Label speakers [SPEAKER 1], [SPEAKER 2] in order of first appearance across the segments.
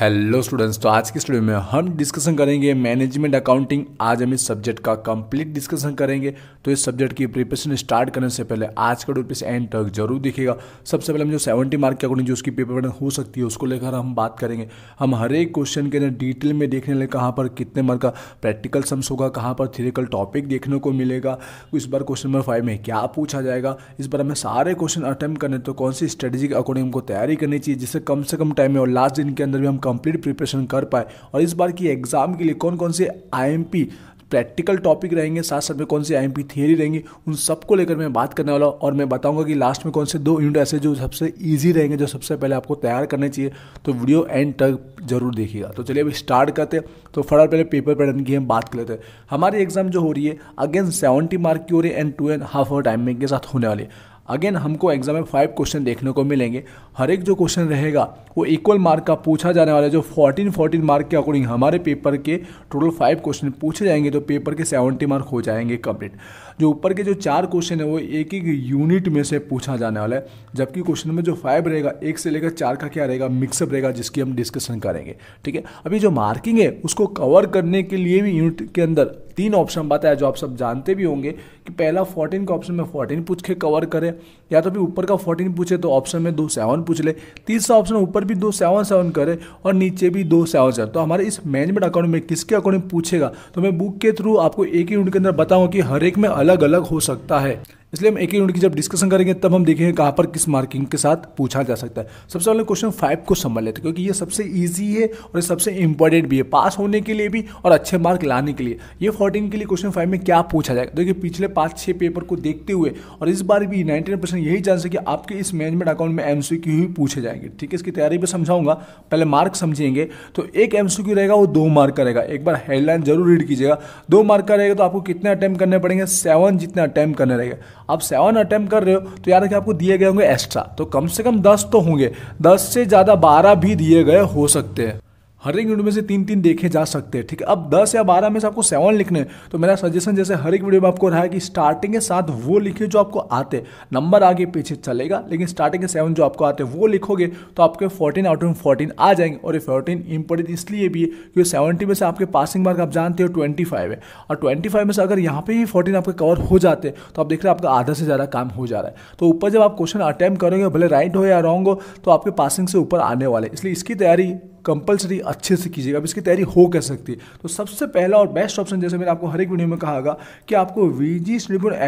[SPEAKER 1] hello students तो आज की स्टूडियो में हम डिस्कशन करेंगे मैनेजमेंट अकाउंटिंग आज हम इस सब्जेक्ट का कंप्लीट डिस्कशन करेंगे तो इस सब्जेक्ट की प्रिपरेशन स्टार्ट करने से पहले आज का टॉपिक एंड तक जरूर दिखेगा सबसे पहले हम जो सेवेंटी मार्क के अकॉर्डिंग जो उसकी पेपर हो सकती है उसको लेकर हम बात करेंगे हम हर एक क्वेश्चन के अंदर डिटेल में देखने लगे कहाँ पर कितने मार्क का प्रैक्टिकल सम्स होगा कहाँ पर थियरिकल टॉपिक देखने को मिलेगा इस बार क्वेश्चन नंबर फाइव में क्या पूछा जाएगा इस बार हमें सारे क्वेश्चन अटैम्प्ट करने तो कौन सी स्ट्रेटेजी के अकॉर्डिंग हमको तैयारी करनी चाहिए जिससे कम से कम टाइम में और लास्ट दिन के अंदर भी हम कंप्लीट प्रिपरेशन कर पाए और इस बार की एग्ज़ाम के लिए कौन कौन से आई प्रैक्टिकल टॉपिक रहेंगे साथ साथ में कौन सी आई थियरी रहेंगी उन सबको लेकर मैं बात करने वाला हूँ और मैं बताऊँगा कि लास्ट में कौन से दो यूनिट ऐसे जो सबसे ईजी रहेंगे जो सबसे पहले आपको तैयार करने चाहिए तो वीडियो एंड तक जरूर देखिएगा तो चलिए अभी स्टार्ट करते हैं तो फटाफट पहले पेपर पैटर्न की हम बात कर लेते हैं हमारी एग्जाम जो हो रही है अगेन सेवेंटी मार्क की हो रही है and two and half hour time में के साथ होने वाली है अगेन हमको एग्जाम में फाइव क्वेश्चन देखने को मिलेंगे हर एक जो क्वेश्चन रहेगा वो इक्वल मार्क का पूछा जाने वाला है जो फोर्टीन फोर्टीन मार्क के अकॉर्डिंग हमारे पेपर के टोटल फाइव क्वेश्चन पूछे जाएंगे तो पेपर के सेवेंटी मार्क हो जाएंगे कंप्लीट जो ऊपर के जो चार क्वेश्चन है वो एक एक यूनिट में से पूछा जाने वाला है जबकि क्वेश्चन में जो फाइव रहेगा एक से लेकर चार का क्या रहेगा मिक्सअप रहेगा जिसकी हम डिस्कशन करेंगे ठीक है अभी जो मार्किंग है उसको कवर करने के लिए भी यूनिट के अंदर तीन ऑप्शन बताया जो आप सब जानते भी होंगे कि पहला फोर्टीन का ऑप्शन में फोर्टीन पूछ के कवर करें या तो फिर ऊपर का फोर्टीन पूछे तो ऑप्शन में दो सेवन पूछ ले तीसरा ऑप्शन ऊपर भी दो सेवन सेवन करे और नीचे भी दो सेवन सेवन तो हमारे इस मैनेजमेंट अकाउंट में किसके अकॉर्डिंग पूछेगा तो मैं बुक के थ्रू आपको एक ही यूनिट के अंदर बताऊँ कि हर एक में अलग अलग हो सकता है इसलिए हम एक एक यूनिट की जब डिस्कशन करेंगे तब हम देखेंगे कहाँ पर किस मार्किंग के साथ पूछा जा सकता है सबसे पहले क्वेश्चन फाइव को समझ लेते हैं क्योंकि ये सबसे ईजी है और ये सबसे इंपॉर्टेंट भी है पास होने के लिए भी और अच्छे मार्क लाने के लिए ये फोर्टीन के लिए क्वेश्चन फाइव में क्या पूछा जाएगा देखिए पिछले पाँच छः पेपर को देखते हुए और इस बार भी नाइन्टी परसेंट यही चांस है कि आपके इस मैनेजमेंट अकाउंट में एम ही पूछे जाएंगे ठीक है इसकी तैयारी भी समझाऊंगा पहले मार्क समझेंगे तो एक एम रहेगा वो दो मार्क का रहेगा एक बार हेडलाइन जरूर रीड कीजिएगा दो मार्क का रहेगा तो आपको कितने अटैम्प्ट करने पड़ेंगे सेवन जितना अटैम्प्ट करने रहेगा आप सेवन अटैम्प्ट कर रहे हो तो याद रखिए आपको दिए गए होंगे एक्स्ट्रा तो कम से कम दस तो होंगे दस से ज़्यादा बारह भी दिए गए हो सकते हैं हर एक वीडियो में से तीन तीन देखे जा सकते हैं ठीक है अब दस या बारह में से आपको सेवन लिखने तो मेरा सजेशन जैसे हर एक वीडियो में आपको रहा है कि स्टार्टिंग के साथ वो लिखे जो आपको आते नंबर आगे पीछे चलेगा लेकिन स्टार्टिंग के सेवन जो आपको आते वो लिखोगे तो आपके फोर्टीन आउट ऑफ फोर्टीन आ जाएंगे और ये फोर्टीन इंपॉर्टेंट इसलिए भी है क्योंकि सेवेंटी में से आपके पासिंग मार्क आप जानते हो ट्वेंटी फाइव है और ट्वेंटी फाइव में से अगर यहाँ पर ही फोर्टीन आपके कवर हो जाते तो आप देख रहे हो आपका आधा से ज़्यादा काम हो जा रहा है तो ऊपर जब आप क्वेश्चन अटैम्प करोगे भले राइट हो या रॉन्ग हो तो आपके पासिंग से ऊपर आने वाले इसलिए इसकी तैयारी कंपलसरी अच्छे से कीजिएगा अब इसकी तैयारी हो कर सकती है तो सबसे पहला और बेस्ट ऑप्शन जैसे मैंने आपको हर एक वीडियो में कहा होगा कि आपको वी जी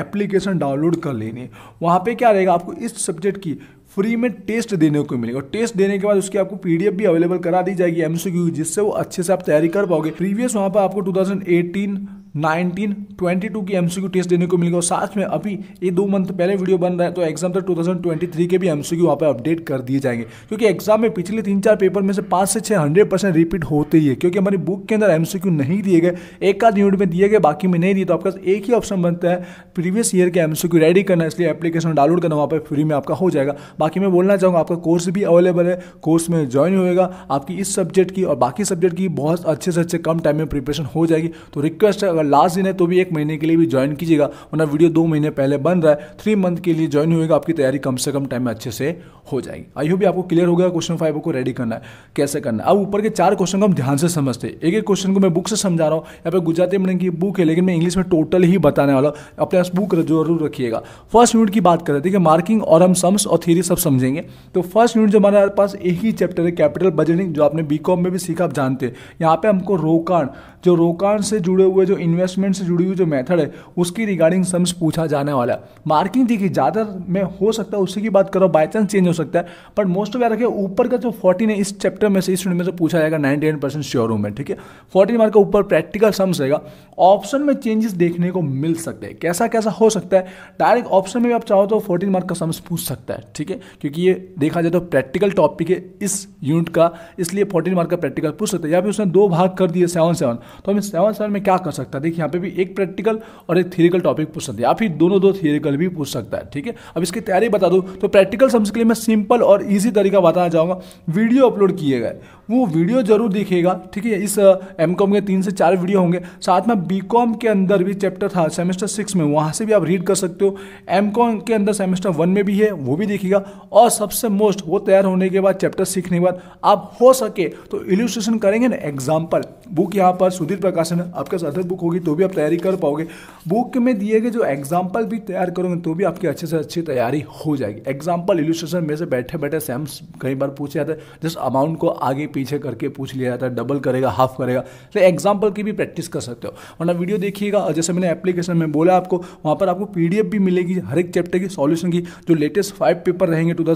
[SPEAKER 1] एप्लीकेशन डाउनलोड कर लेनी है वहाँ पर क्या रहेगा आपको इस सब्जेक्ट की फ्री में टेस्ट देने को मिलेगा टेस्ट देने के बाद उसकी आपको पीडीएफ भी अवेलेबल करा दी जाएगी एमसीक्यू जिससे वो अच्छे से आप तैयारी कर पाओगे प्रीवियस वहाँ पर आपको 2018 नाइनटीन ट्वेंटी टू की एमसीक्यू टेस्ट देने को मिलेगा और साथ में अभी ये दो मंथ पहले वीडियो बन रहा है तो एग्जाम तक 2023 के भी एमसीक्यू वहाँ पर अपडेट कर दिए जाएंगे क्योंकि एग्जाम में पिछले तीन चार पेपर में से पाँच से छः हंड्रेड परसेंट रिपीट होते ही है क्योंकि हमारी बुक के अंदर एमसीक्यू नहीं दिए गए एक आध यूनिट में दिए गए बाकी में नहीं दिए तो आपका एक ही ऑप्शन बनता है प्रीवियस ईयर के एम रेडी करना इसलिए एप्लीकेशन डाउनलोड करना वहाँ पर फ्री में आपका हो जाएगा बाकी मैं बोलना चाहूँगा आपका कोर्स भी अवेलेबल है कोर्स में ज्वाइन होएगा आपकी इस सब्जेक्ट की और बाकी सब्जेक्ट की बहुत अच्छे से अच्छे कम टाइम में प्रिपरेशन हो जाएगी तो रिक्वेस्ट है अगर लास्ट दिन है तो भी एक महीने के लिए भी ज्वाइन कीजिएगा वरना वीडियो दो महीने पहले बन रहा है थ्री मंथ के लिए ज्वाइन होगा आपकी तैयारी कम से कम टाइम में अच्छे से हो जाएगी आई होप आपको क्लियर हो गया क्वेश्चन फाइव को रेडी करना है कैसे करना है अब ऊपर के चार क्वेश्चन को हम ध्यान से समझते हैं एक एक क्वेश्चन को मैं बुक से समझा रहा हूँ या फिर गुजराती मीडियम की बुक है लेकिन मैं इंग्लिश में टोटल ही बताने वाला अपने पास बुक जरूर रखिएगा फर्स्ट यूनिट की बात करें देखिए मार्किंग और हम सम्स और थ्योरी सब समझेंगे तो फर्स्ट यूनिट जो हमारे पास एक ही चैप्टर है कैपिटल बजटिंग जो आपने बी में भी सीखा आप जानते हैं यहाँ पे हमको रोकाण जो रोकाण से जुड़े हुए जो इन्वेस्टमेंट से जुड़ी हुई जो मेथड है उसकी रिगार्डिंग सम्स पूछा जाने वाला है मार्किंग कि ज़्यादा में हो सकता है उसी की बात करो बाई चांस चेंज हो सकता है बट मोस्ट ऑफ यार ऊपर का जो फोर्टीन है इस चैप्टर में से इस में से पूछा जाएगा नाइनटी एट परसेंट श्योर हूँ मैं ठीक है फोर्टीन मार्क का ऊपर प्रैक्टिकल सम्स रहेगा ऑप्शन में चेंजेस देखने को मिल सकते हैं कैसा कैसा हो सकता है डायरेक्ट ऑप्शन में भी आप चाहो तो फोर्टीन मार्क का सम्स पूछ सकता है ठीक है क्योंकि ये देखा जाए तो प्रैक्टिकल टॉपिक है इस यूनिट का इसलिए फोर्टीन मार्क का प्रैक्टिकल पूछ सकते हैं या फिर उसने दो भाग कर दिए सेवन सेवन तो हम सेवन सेवन में क्या कर सकते हैं सकता है देखिए यहाँ पे भी एक प्रैक्टिकल और एक थियरिकल टॉपिक पूछ सकते हैं या फिर दोनों दो थियरिकल भी पूछ सकता है ठीक है अब इसकी तैयारी बता दूँ तो प्रैक्टिकल समझ के लिए मैं सिंपल और ईजी तरीका बताना चाहूँगा वीडियो अपलोड किए गए वो वीडियो जरूर देखिएगा ठीक है इस एम कॉम के तीन से चार वीडियो होंगे साथ में बी कॉम के अंदर भी चैप्टर था सेमेस्टर सिक्स में वहाँ से भी आप रीड कर सकते हो एम कॉम के अंदर सेमेस्टर वन में भी है वो भी देखिएगा और सबसे मोस्ट वो तैयार होने के बाद चैप्टर सीखने के बाद आप हो सके तो इलिस्ट्रेशन करेंगे ना एग्जाम्पल बुक यहाँ पर सुधीर प्रकाशन आपके साथ बुक होगी तो भी आप तैयारी कर पाओगे बुक में दिए गए जो एग्जाम्पल भी तैयार करोगे तो भी आपकी अच्छे से अच्छी तैयारी हो जाएगी एग्जाम्पल इलिस्ट्रेशन में से बैठे बैठे सेम्स कई बार पूछे जाते हैं जिस अमाउंट को आगे पीछे करके पूछ लिया जाता है डबल करेगा हाफ करेगा तो एग्जाम्पल की भी प्रैक्टिस कर सकते हो वरना वीडियो देखिएगा जैसे मैंने एप्लीकेशन में बोला आपको वहाँ पर आपको पी भी मिलेगी हर एक चैप्टर की सॉल्यूशन की जो लेटेस्ट फाइव पेपर रहेंगे टू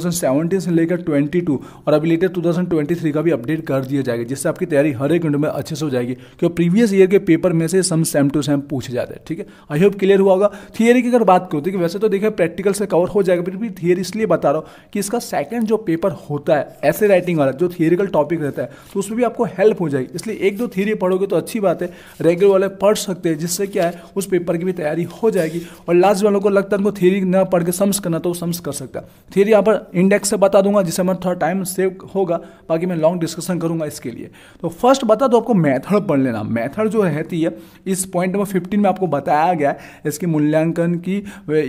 [SPEAKER 1] से लेकर ट्वेंटी और अभी लेटेस्ट टू का भी अपडेट कर दिया जाएगा जिससे आपकी तैयारी हर एक घंटे में अच्छे से हो जाएगी क्योंकि प्रीवियस ईयर के पेपर में से सम सेम टू सेम पूछे जाते हैं ठीक है आई होप क्लियर हुआ होगा थियरी की अगर बात करो देखिए वैसे तो देखिए प्रैक्टिकल से कवर हो जाएगा फिर भी थियरी इसलिए बता रहा हूँ कि इसका सेकंड जो पेपर होता है ऐसे राइटिंग वाला जो थियरिकल टॉपिक रहता है तो उसमें भी आपको हेल्प हो जाएगी इसलिए एक दो थीरी पढ़ोगे तो अच्छी बात है रेगुलर वाले पढ़ सकते हैं जिससे क्या है उस पेपर की भी तैयारी हो जाएगी और लास्ट वालों को लगता है उनको थीरी न पढ़ के सम्स करना तो सम्स कर सकता है थीरी यहाँ पर इंडेक्स से बता दूंगा जिससे मैं थोड़ा टाइम सेव होगा बाकी मैं लॉन्ग डिस्कशन करूंगा इसके लिए तो फर्स्ट बता दो आपको मैथड पढ़ लेना मैथड जो रहती है इस पॉइंट नंबर फिफ्टीन में आपको बताया गया है इसकी मूल्यांकन की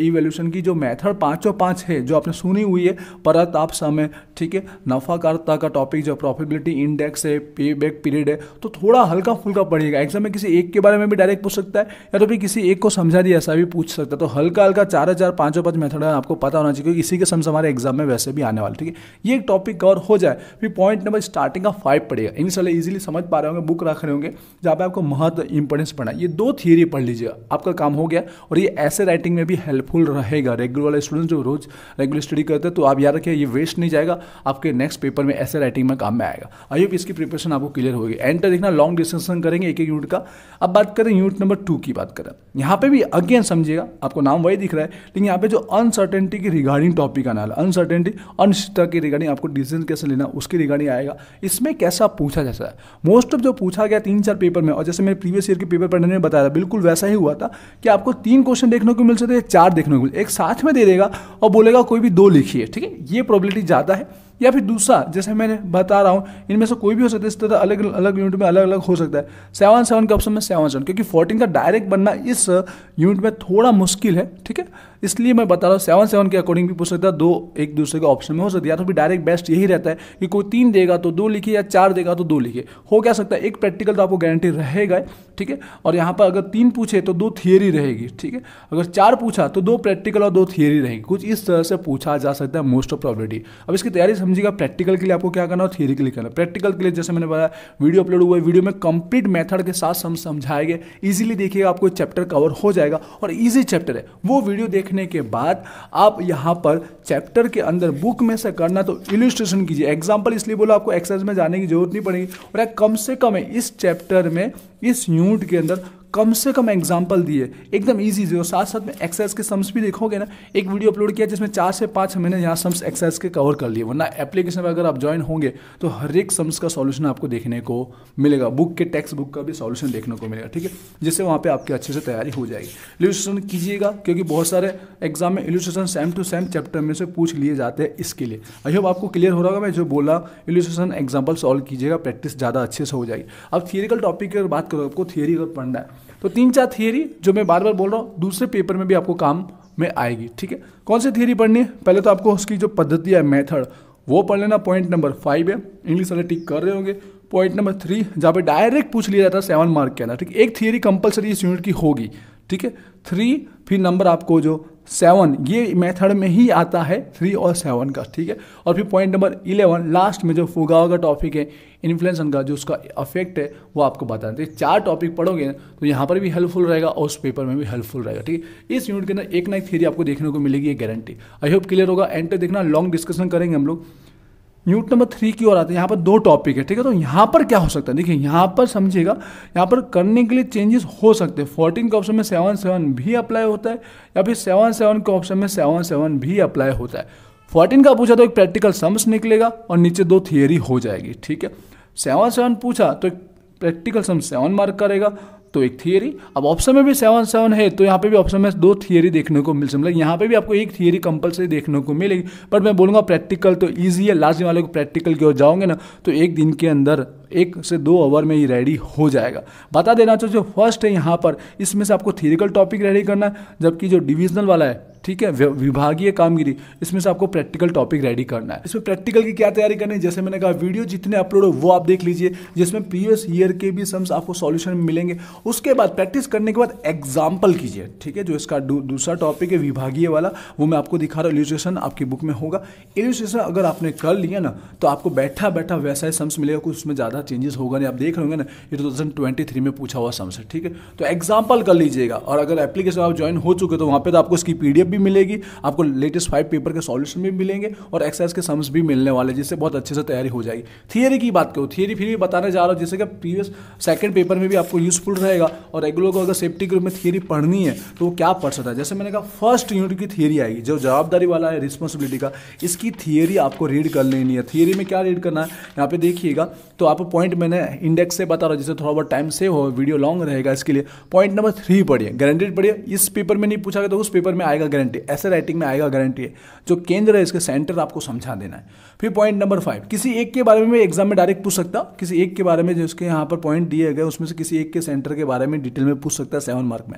[SPEAKER 1] इवेल्यूशन की जो मैथड पाँचों पाँच है जो आपने सुनी हुई है परत आप समय ठीक है नफाकारता का टॉपिक जो प्रॉफिटेबिलिटी रिस्पॉन्सिबिलिटी इंडेक्स है पे बैक पीरियड है तो थोड़ा हल्का फुल्का पड़ेगा एग्जाम में किसी एक के बारे में भी डायरेक्ट पूछ सकता है या तो फिर किसी एक को समझा दिया ऐसा भी पूछ सकता है तो हल्का हल्का चार हजार पांचों पाँच मेथड आपको पता होना चाहिए क्योंकि इसी के समझ हमारे एग्जाम में वैसे भी आने वाले ठीक है ये एक टॉपिक कवर हो जाए फिर पॉइंट नंबर स्टार्टिंग का फाइव पड़ेगा इंग्लिश वाले इजिली समझ पा रहे होंगे बुक रख रहे होंगे जहाँ पे आपको महत्व इंपॉर्टेंस पढ़ना ये दो थियरी पढ़ लीजिए आपका काम हो गया और ये ऐसे राइटिंग में भी हेल्पफुल रहेगा रेगुलर वाले स्टूडेंट जो रोज रेगुलर स्टडी करते हैं तो आप याद रखिए ये वेस्ट नहीं जाएगा आपके नेक्स्ट पेपर में ऐसे राइटिंग में काम में आएगा अयुब इसकी प्रिपरेशन आपको क्लियर होगी एंटर देखना लॉन्ग डिस्कशन करेंगे एक एक यूनिट का अब बात करें यूनिट नंबर टू की बात करें यहाँ पे भी अगेन समझिएगा आपको नाम वही दिख रहा है लेकिन यहाँ पे जो अनसर्टेनिटी की रिगार्डिंग टॉपिक आना है अनसर्टेनिटी अनिश्चितता की रिगार्डिंग आपको डिसीजन कैसे लेना उसकी रिगार्डिंग आएगा इसमें कैसा पूछा जैसा है मोस्ट ऑफ जो पूछा गया तीन चार पेपर में और जैसे मैंने प्रीवियस ईयर के पेपर पढ़ने में बताया था बिल्कुल वैसा ही हुआ था कि आपको तीन क्वेश्चन देखने को मिल सकते चार देखने को मिल एक साथ में दे देगा और बोलेगा कोई भी दो लिखिए ठीक है ये प्रॉब्लिटी ज़्यादा है या फिर दूसरा जैसे मैंने बता रहा हूँ इनमें से कोई भी हो सकता है इस तरह अलग अलग यूनिट में अलग अलग हो सकता है सेवन सेवन के ऑप्शन में सेवन सेवन क्योंकि फोर्टीन का डायरेक्ट बनना इस यूनिट में थोड़ा मुश्किल है ठीक है इसलिए मैं बता रहा हूँ सेवन सेवन के अकॉर्डिंग भी पूछ सकता है दो एक दूसरे के ऑप्शन में हो सकता है या तो फिर डायरेक्ट बेस्ट यही रहता है कि कोई तीन देगा तो दो लिखिए या चार देगा तो दो लिखिए हो क्या सकता है एक प्रैक्टिकल तो आपको गारंटी रहेगा ठीक है और यहाँ पर अगर तीन पूछे तो दो थियरी रहेगी ठीक है अगर चार पूछा तो दो प्रैक्टिकल और दो थियरी रहेगी कुछ इस तरह से पूछा जा सकता है मोस्ट ऑफ प्रॉबिलिटी अब इसकी तैयारी समझिएगा प्रैक्टिकल के लिए आपको क्या करना और थियरी के लिए करना प्रैक्टिकल के लिए जैसे मैंने बताया वीडियो अपलोड हुआ है वीडियो में कंप्लीट मेथड के साथ समझाएंगे ईजिली देखिएगा आपको चैप्टर कवर हो जाएगा और ईजी चैप्टर है वो वीडियो देख देखने के बाद आप यहाँ पर चैप्टर के अंदर बुक में से करना तो इलिस्ट्रेशन कीजिए एग्जाम्पल इसलिए बोला आपको एक्सरसाइज में जाने की जरूरत नहीं पड़ेगी और कम से कम इस चैप्टर में इस यूनिट के अंदर कम से कम एग्जाम्पल दिए एकदम ईजी जो साथ साथ में एक्सरसाइज के सम्स भी देखोगे ना एक वीडियो अपलोड किया जिसमें चार से पाँच मैंने यहाँ सम्स एक्सरसाइज के कवर कर लिए वरना एप्लीकेशन में अगर आप ज्वाइन होंगे तो हर एक सम्स का सॉल्यूशन आपको देखने को मिलेगा बुक के टेक्स्ट बुक का भी सॉल्यूशन देखने को मिलेगा ठीक है जिससे वहाँ पर आपकी अच्छे से तैयारी हो जाएगी इल्यूस्ट्रेशन कीजिएगा क्योंकि बहुत सारे एग्जाम में illustration same to same chapter में से पूछ लिए जाते हैं इसके लिए आई होप आपको क्लियर हो रहा होगा मैं जो बोला इल्यूस्ट्रेशन एग्जाम्पल सॉल्व कीजिएगा प्रैक्टिस ज़्यादा अच्छे से हो जाएगी अब थियरिकल टॉपिक की अगर बात करो आपको थियरी अगर पढ़ना है तो तीन चार थियरी जो मैं बार बार बोल रहा हूँ दूसरे पेपर में भी आपको काम में आएगी ठीक है कौन सी थियरी पढ़नी है पहले तो आपको उसकी जो पद्धति है मेथड वो पढ़ लेना पॉइंट नंबर फाइव है इंग्लिश वाले टिक कर रहे होंगे पॉइंट नंबर थ्री जहाँ पे डायरेक्ट पूछ लिया जाता है सेवन मार्क के अंदर ठीक एक थियरी कंपलसरी इस यूनिट की होगी ठीक है थ्री फिर नंबर आपको जो सेवन ये मेथड में ही आता है थ्री और सेवन का ठीक है और फिर पॉइंट नंबर इलेवन लास्ट में जो फुगावा का टॉपिक है इन्फ्लुएंसन का जो उसका अफेक्ट है वो आपको बताना चाहिए तो चार टॉपिक पढ़ोगे तो यहाँ पर भी हेल्पफुल रहेगा और उस पेपर में भी हेल्पफुल रहेगा ठीक है इस यूनिट के अंदर एक ना एक थ्योरी आपको देखने को मिलेगी ये गारंटी आई होप क्लियर होगा एंटर देखना लॉन्ग डिस्कशन करेंगे हम लोग न्यूट नंबर थ्री की ओर आते हैं यहाँ पर दो टॉपिक है ठीक है तो यहाँ पर क्या हो सकता है देखिए यहाँ पर समझिएगा यहाँ पर करने के लिए चेंजेस हो सकते हैं फोर्टीन के ऑप्शन में सेवन सेवन भी अप्लाई होता है या फिर सेवन सेवन के ऑप्शन में सेवन सेवन भी अप्लाई होता है फोर्टीन का पूछा तो एक प्रैक्टिकल सम्स निकलेगा और नीचे दो थियरी हो जाएगी ठीक है सेवन सेवन पूछा तो एक प्रैक्टिकल सम सेवन मार्क करेगा तो एक थियरी अब ऑप्शन में भी सेवन सेवन है तो यहाँ पे भी ऑप्शन में दो थियरी देखने को मिल मतलब है यहाँ पे भी आपको एक थियरी कंपलसरी देखने को मिलेगी बट मैं बोलूँगा प्रैक्टिकल तो ईजी है लास्ट वाले को प्रैक्टिकल की ओर जाओगे ना तो एक दिन के अंदर एक से दो ओवर में ही रेडी हो जाएगा बता देना चाहो जो फर्स्ट है यहाँ पर इसमें से आपको थियरिकल टॉपिक रेडी करना है जबकि जो डिविजनल वाला है ठीक है विभागीय कामगिरी इसमें से आपको प्रैक्टिकल टॉपिक रेडी करना है इसमें प्रैक्टिकल की क्या तैयारी करनी है जैसे मैंने कहा वीडियो जितने अपलोड हो वो आप देख लीजिए जिसमें प्रीवियस ईयर के भी सम्स आपको सॉल्यूशन मिलेंगे उसके बाद प्रैक्टिस करने के बाद एग्जाम्पल कीजिए ठीक है जो इसका दूसरा टॉपिक है विभागीय वाला वो मैं आपको दिखा रहा हूँ इलिस्ट्रेशन आपकी बुक में होगा इलिस्ट्रेशन अगर आपने कर लिया ना तो आपको बैठा बैठा वैसा ही सम्स मिलेगा कुछ उसमें ज़्यादा ज़्यादा चेंजेस होगा नहीं आप देख रहे होंगे ना ये टू थाउजेंड ट्वेंटी थ्री में पूछा हुआ सम ठीक है तो एग्जाम्पल कर लीजिएगा और अगर एप्लीकेशन आप ज्वाइन हो चुके तो वहाँ पर तो आपको इसकी पी भी मिलेगी आपको लेटेस्ट फाइव पेपर के सॉल्यूशन भी मिलेंगे और एक्सरसाइज के सम्स भी मिलने वाले जिससे बहुत अच्छे से तैयारी हो जाएगी थियरी की बात करो थियरी फिर भी बताने जा रहा हूँ जैसे कि प्रीवियस सेकंड पेपर में भी आपको यूजफुल रहेगा और रेगुलर को अगर सेफ्टी ग्रुप में थियरी पढ़नी है तो वो क्या पढ़ सकता है जैसे मैंने कहा फर्स्ट यूनिट की थियरी आएगी जो जवाबदारी वाला है रिस्पॉन्सिबिलिटी का इसकी थियरी आपको रीड कर लेनी है थियरी में क्या रीड करना है यहाँ पे देखिएगा तो आप आपको पॉइंट मैंने इंडेक्स से बता रहा हूँ जिससे थोड़ा बहुत टाइम सेव हो वीडियो लॉन्ग रहेगा इसके लिए पॉइंट नंबर थ्री पढ़िए गारंटेड पढ़िए इस पेपर में नहीं पूछा गया तो उस पेपर में आएगा गारंटी ऐसे राइटिंग में आएगा गारंटी जो केंद्र है इसके सेंटर आपको समझा देना है फिर पॉइंट नंबर फाइव किसी एक के बारे में एग्जाम में डायरेक्ट पूछ सकता किसी एक के बारे में जिसके यहाँ पर पॉइंट दिए गए उसमें से किसी एक के सेंटर के बारे में डिटेल में पूछ सकता है सेवन मार्क में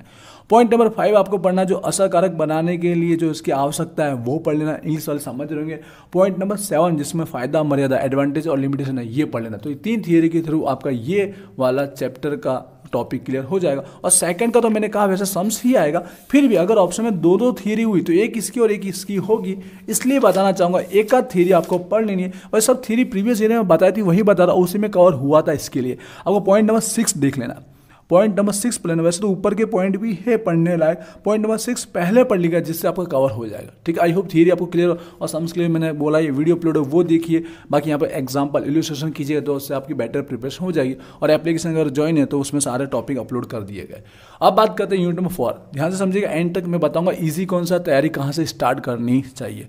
[SPEAKER 1] पॉइंट नंबर फाइव आपको पढ़ना जो असरकारक बनाने के लिए जो इसकी आवश्यकता है वो पढ़ लेना इंग्लिश वाले समझ रहे होंगे पॉइंट नंबर सेवन जिसमें फ़ायदा मर्यादा एडवांटेज और लिमिटेशन है ये पढ़ लेना तो ये तीन थियरी के थ्रू आपका ये वाला चैप्टर का टॉपिक क्लियर हो जाएगा और सेकंड का तो मैंने कहा वैसे सम्स ही आएगा फिर भी अगर ऑप्शन में दो दो थियरी हुई तो एक इसकी और एक इसकी होगी इसलिए बताना चाहूँगा एक का थियरी आपको पढ़ लेनी है और सब थियरी प्रीवियस ईयर में बताई थी वही बता रहा उसी में कवर हुआ था इसके लिए आपको पॉइंट नंबर सिक्स देख लेना पॉइंट नंबर सिक्स प्लेन वैसे तो ऊपर के पॉइंट भी है पढ़ने लायक पॉइंट नंबर सिक्स पहले पढ़ लिया जिससे आपका कवर हो जाएगा ठीक है आई होप थियरी आपको क्लियर और सम्स के लिए मैंने बोला ये वीडियो अपलोड है वो देखिए बाकी यहाँ पर एग्जाम्पल इलिस्ट्रेशन कीजिएगा तो उससे आपकी बेटर प्रिपरेशन हो जाएगी और एप्लीकेशन अगर ज्वाइन है तो उसमें सारे टॉपिक अपलोड कर दिए गए अब बात करते हैं यूनिट नंबर फोर यहाँ से समझिएगा एंड तक मैं बताऊंगा ईजी कौन सा तैयारी कहाँ से स्टार्ट करनी चाहिए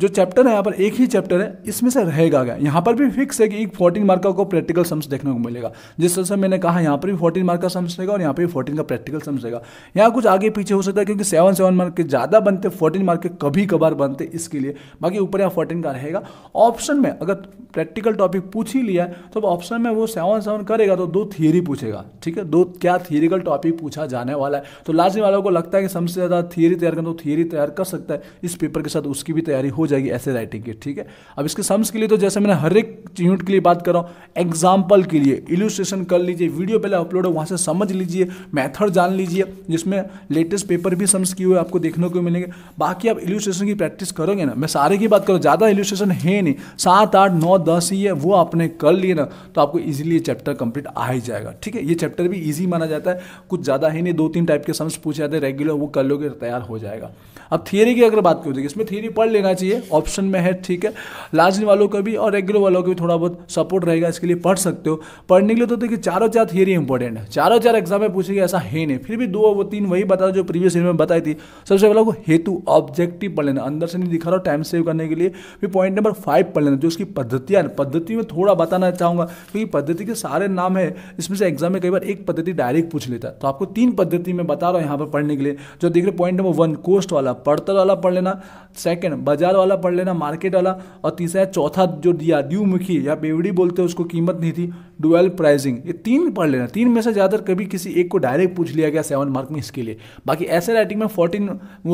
[SPEAKER 1] जो चैप्टर है यहाँ पर एक ही चैप्टर है इसमें से रहेगा क्या यहाँ पर भी फिक्स है कि एक फोर्टीन मार्क का को प्रैक्टिकल सम्स देखने को मिलेगा जिस तरह से मैंने कहा यहाँ पर भी फोर्टीन मार्क का सम्स रहेगा और यहाँ पर भी फोर्टीन का प्रैक्टिकल सम्स रहेगा यहाँ कुछ आगे पीछे हो सकता है क्योंकि सेवन सेवन मार्क के ज़्यादा बनते फोर्टीन मार्क के कभी कभार बनते इसके लिए बाकी ऊपर यहाँ फोर्टीन का रहेगा ऑप्शन में अगर प्रैक्टिकल टॉपिक पूछ ही लिया है तो ऑप्शन में वो सेवन सेवन करेगा तो दो थियरी पूछेगा ठीक है दो क्या थियरिकल टॉपिक पूछा जाने वाला है तो लाजमी वालों को लगता है कि सबसे ज़्यादा थियरी तैयार करना तो थियरी तैयार कर सकता है इस पेपर के साथ उसकी भी तैयारी हो जाएगी ऐसे राइटिंग की ठीक है अब इसके सम्स के लिए तो जैसे मैंने हर एक यूनिट के लिए बात कर रहा हूँ एग्जाम्पल के लिए इल्यूस्ट्रेशन कर लीजिए वीडियो पहले अपलोड हो वहाँ से समझ लीजिए मैथड जान लीजिए जिसमें लेटेस्ट पेपर भी सम्स किए हुए आपको देखने को मिलेंगे बाकी आप इल्यूस्ट्रेशन की प्रैक्टिस करोगे ना मैं सारे की बात करूँ ज़्यादा इल्यूस्ट्रेशन है नहीं सात आठ नौ दस ही है वो आपने कर लिए ना तो आपको ईजिली चैप्टर कंप्लीट आ ही जाएगा ठीक है ये चैप्टर भी ईजी माना जाता है कुछ ज़्यादा ही नहीं दो तीन टाइप के सम्स पूछे जाते हैं रेगुलर वो कर लोगे तैयार हो जाएगा अब थियरी की अगर बात करोगे तो इसमें थियरी पढ़ लेना चाहिए ऑप्शन में है ठीक है लार्जली वालों का भी और रेगुलर वालों का भी थोड़ा बहुत सपोर्ट रहेगा इसके लिए पढ़ सकते हो पढ़ने के लिए तो देखिए चारों चार थियरी इंपॉर्टेंट है चारों चार एग्जाम में पूछेगी ऐसा है नहीं फिर भी दो वो तीन वही बता जो प्रीवियस ईयर में बताई थी सबसे पहले को हेतु ऑब्जेक्टिव पढ़ लेना अंदर से नहीं दिखा रहा टाइम सेव करने के लिए फिर पॉइंट नंबर फाइव पढ़ लेना जो उसकी पद्धतियाँ पद्धति में थोड़ा बताना चाहूंगा क्योंकि पद्धति के सारे नाम है इसमें से एग्जाम में कई बार एक पद्धति डायरेक्ट पूछ लेता है तो आपको तीन पद्धति में बता रहा हूँ यहाँ पर पढ़ने के लिए जो देख रहे पॉइंट नंबर वन कोस्ट वाला पड़तर वाला पढ़ लेना सेकेंड बाजार वाला वाला पढ़ लेना मार्केट वाला और तीसरा चौथा जो दिया द्यूमुखी या बेवड़ी बोलते हैं उसको कीमत नहीं थी डुअल प्राइजिंग ये तीन पढ़ लेना तीन में से ज़्यादातर कभी किसी एक को डायरेक्ट पूछ लिया गया सेवन मार्क में इसके लिए बाकी ऐसे राइटिंग में फोर्टीन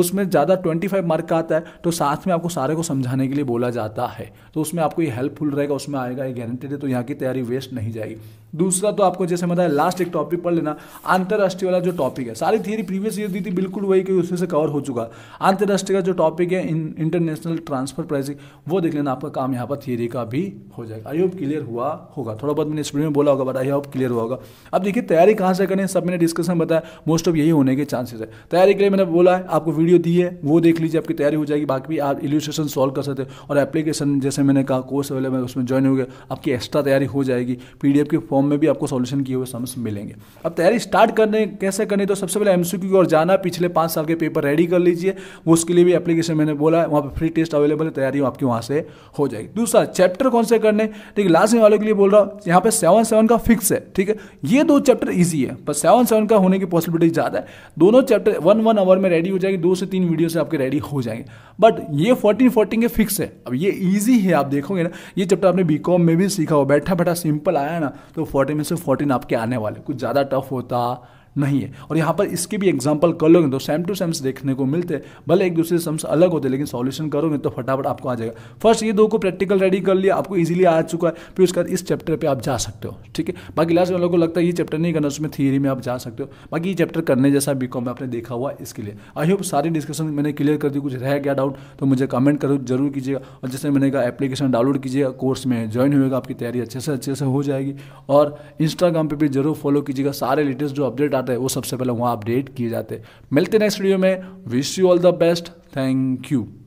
[SPEAKER 1] उसमें ज़्यादा ट्वेंटी फाइव मार्क का आता है तो साथ में आपको सारे को समझाने के लिए बोला जाता है तो उसमें आपको ये हेल्पफुल रहेगा उसमें आएगा ये गारंटेड है तो यहाँ की तैयारी वेस्ट नहीं जाएगी दूसरा तो आपको जैसे बताया लास्ट एक टॉपिक पढ़ लेना अंतर्राष्ट्रीय वाला जो टॉपिक है सारी थियरी प्रीवियस ईयर दी थी बिल्कुल वही क्योंकि उसमें से कवर हो चुका अंतर्राष्ट्रीय का जो टॉपिक है इंटरनेशनल ट्रांसफर प्राइसिंग वो देख लेना आपका काम यहाँ पर थियरी का भी हो जाएगा आई होप क्लियर हुआ होगा थोड़ा बहुत मैंने वीडियो में बोला होगा बट आई होप क्लियर हुआ होगा अब देखिए तैयारी कहाँ से करें सब मैंने डिस्कशन बताया मोस्ट ऑफ यही होने के चांसेस है तैयारी के लिए मैंने बोला है आपको वीडियो दी है वो देख लीजिए आपकी तैयारी हो जाएगी बाकी आप इल्यूस्ट्रेशन सॉल्व कर सकते और एप्लीकेशन जैसे मैंने कहा कोर्स अवेलेबल है उसमें ज्वाइन हो गया आपकी एक्स्ट्रा तैयारी हो जाएगी पीडीएफ के फॉर्म में भी आपको सोल्यूशन किए हुए सम्स मिलेंगे अब तैयारी स्टार्ट करने कैसे करनी तो सबसे पहले एमसीक्यू की ओर जाना पिछले पाँच साल के पेपर रेडी कर लीजिए उसके लिए भी एप्लीकेशन मैंने बोला है वहाँ पर फ्री टेस्ट अवेलेबल है तैयारी आपकी वहाँ से हो जाएगी दूसरा चैप्टर कौन से करने ठीक लास्ट में वालों के लिए बोल रहा हूँ यहाँ पे सेवन सेवन का फिक्स है ठीक है ये दो चैप्टर ईजी है पर सेवन सेवन का होने की पॉसिबिलिटी ज़्यादा है दोनों चैप्टर वन वन आवर में रेडी हो जाएगी दो से तीन वीडियो से आपके रेडी हो जाएंगे बट ये फोर्टीन फोर्टीन के फिक्स है अब ये ईजी है आप देखोगे ना ये चैप्टर आपने बी में भी सीखा हो बैठा बैठा सिंपल आया ना तो फोर्टीन में से फोर्टीन आपके आने वाले कुछ ज़्यादा टफ होता नहीं है और यहाँ पर इसके भी एग्जाम्पल कर लोगे तो सेम टू सेम्स देखने को मिलते हैं भले एक दूसरे सम्स अलग होते लेकिन सॉल्यूशन करोगे तो फटाफट आपको आ जाएगा फर्स्ट ये दो को प्रैक्टिकल रेडी कर लिया आपको इजीली आ चुका है फिर उसके बाद इस चैप्टर पर आप जा सकते हो ठीक है बाकी लास्ट में लोगों को लगता है ये चैप्टर नहीं करना उसमें थियरी में आप जा सकते हो बाकी ये चैप्टर करने जैसा बी कॉम आपने देखा हुआ इसके लिए आई होप सारी डिस्कशन मैंने क्लियर कर दी कुछ रह गया डाउट तो मुझे कमेंट करो जरूर कीजिएगा और जैसे मैंने कहा एप्लीकेशन डाउनलोड कीजिएगा कोर्स में ज्वाइन होगा आपकी तैयारी अच्छे से अच्छे से हो जाएगी और इंस्टाग्राम पर भी जरूर फॉलो कीजिएगा सारे लेटेस्ट जो अपडेट जाता है वो सबसे पहले वहाँ अपडेट किए जाते हैं मिलते नेक्स्ट वीडियो में wish you all the best thank you